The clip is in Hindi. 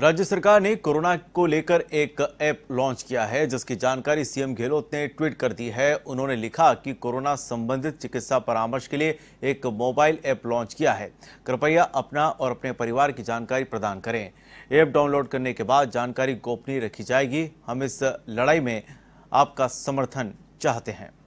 राज्य सरकार ने कोरोना को लेकर एक ऐप लॉन्च किया है जिसकी जानकारी सीएम गहलोत ने ट्वीट कर दी है उन्होंने लिखा कि कोरोना संबंधित चिकित्सा परामर्श के लिए एक मोबाइल ऐप लॉन्च किया है कृपया अपना और अपने परिवार की जानकारी प्रदान करें ऐप डाउनलोड करने के बाद जानकारी गोपनीय रखी जाएगी हम इस लड़ाई में आपका समर्थन चाहते हैं